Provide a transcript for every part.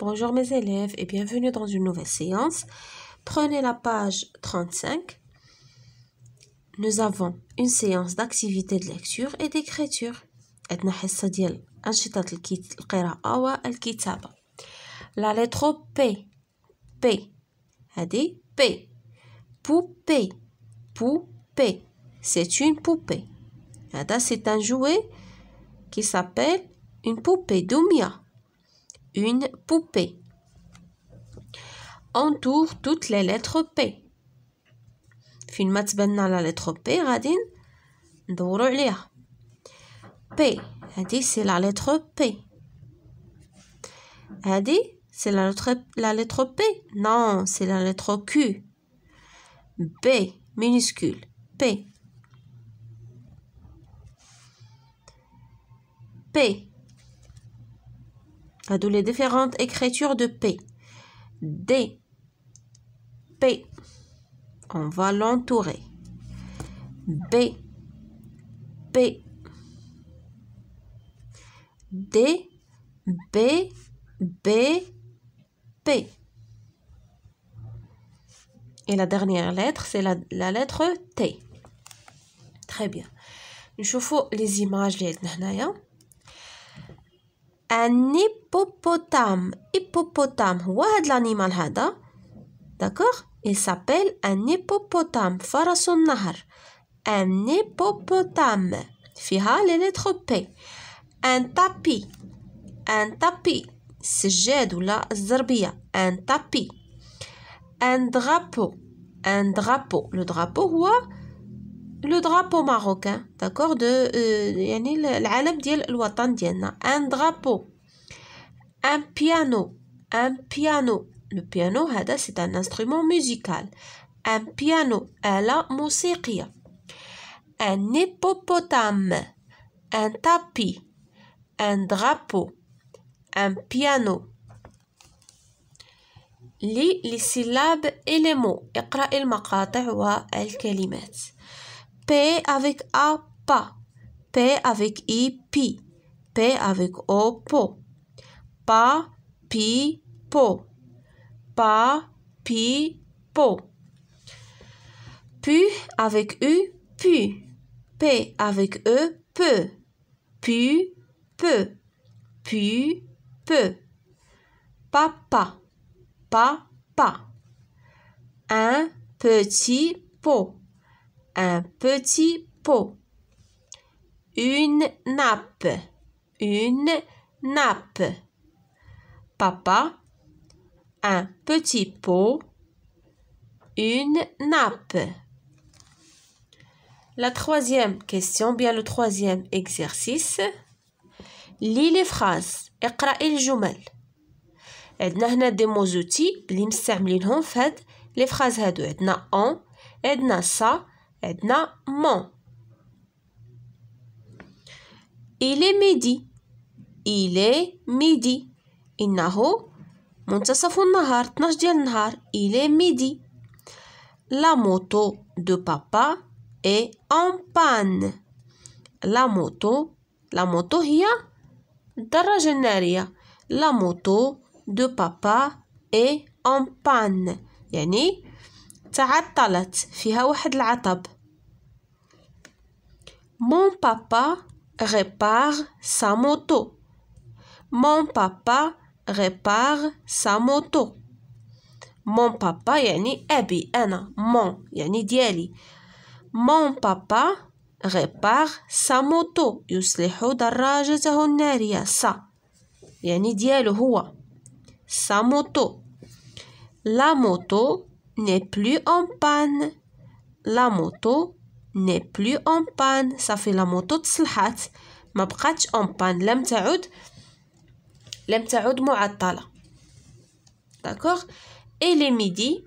Bonjour mes élèves et bienvenue dans une nouvelle séance. Prenez la page 35. Nous avons une séance d'activité de lecture et d'écriture. La lettre P. P. P. Poupée. Poupée. C'est une poupée. c'est un jouet qui s'appelle une poupée Doumia une poupée. Entoure toutes les lettres P. فين ma la lettre P Radin ندورو lire? P Adi, c'est la lettre P Adi, c'est la lettre la lettre P non c'est la lettre Q P. minuscule P P tous les différentes écritures de P. D. P. On va l'entourer. B. P. D. B. B. P. Et la dernière lettre, c'est la, lettre T. Très bien. Nous les images les un hippopotame hippopotame هو l'animal lanimal D'accord? il s'appelle un hippopotame فرس nahar. un hippopotame Fiha les lettres P un tapis un tapis ou la zerbia. un tapis un drapeau un drapeau le drapeau quoi? le drapeau marocain, d'accord De ديالنا euh, un drapeau, un piano, un piano. Le piano, c'est un instrument musical. Un piano, la musique. Un hippopotame, un tapis, un drapeau, un piano. Les syllabes et les mots. اقرا المقاطع والكلمات. P avec A, pa, P avec I, pi. P avec O, po. Pa, pi, po. Pa, pi, po. Pu avec U, pu. P avec E, peu. Pu, peu. Pu, peu. Papa, papa. Un petit pot un petit pot. Une nappe, une nappe. Papa, un petit pot, une nappe. La troisième question, bien le troisième exercice. Lis les phrases. اقرأ Jumel. عندنا هنا دي موزوتي اللي مستعملينهم في هاد لي فراز هادو عندنا en. عندنا سا عندنا مون إلي ميدي إلي ميدي إنه منتصف النهار 12 ديال النهار إلي ميدي لا موتو دو بابا إي أون بان لا موتو لا موتو هي الدراجة النارية لا موتو دو بابا إي أون بان يعني تعطلت فيها واحد العطب Mon papa répare sa moto. Mon papa répare sa moto. Mon papa Yani a أنا mon yani dieli. Mon papa répare sa moto. يصلح an Y sa Yani dieli huwa Sa moto. La moto n'est plus en panne. La moto n'est plus en panne ça fait la moto de Slhat. Ma branche en panne لم ta'oud لم d'accord et les midi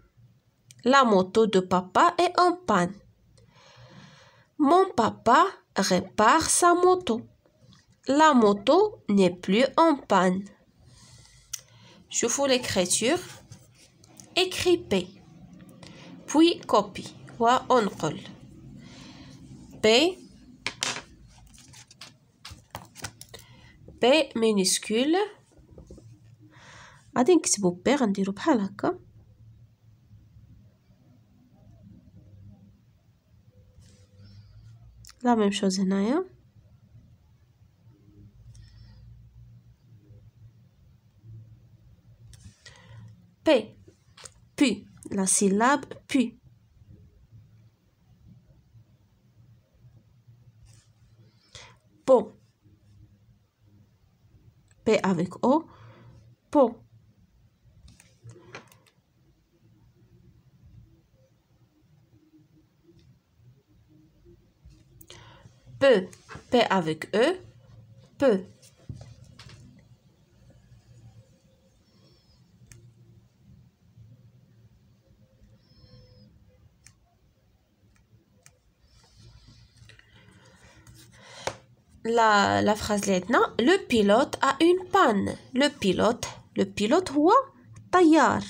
la moto de papa est en panne mon papa répare sa moto la moto n'est plus en panne je fais l'écriture écris puis copie ou on colle P, P minuscule. غادي نكتبو بي غنديرو بحال هكا لا ميم شوز هنايا بي بي لا سيلاب بي Po. P avec O. Po. Peu. P avec E. Peu. la, la phrase lietna, le pilote a une panne. Le pilote, le pilote ou Taïar.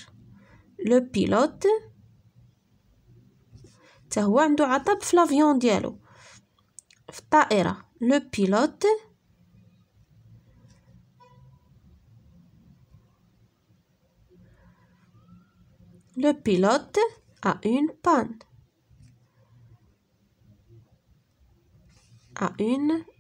Le pilote c'est هو Le pilote Le pilote a une panne. A une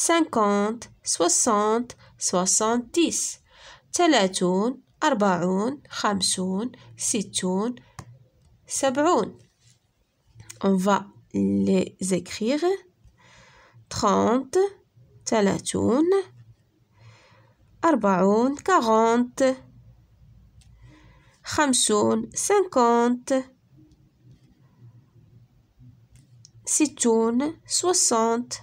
cinquante soixante soixante-dix 40 quarante, hamson. six, On va les écrire. Trente, 30 40 quarante hamson. cinquante six, soixante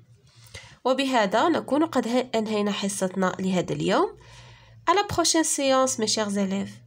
وبهذا نكون قد أنهينا حصتنا لهذا اليوم على بروشين سيونس مي شيرز élèves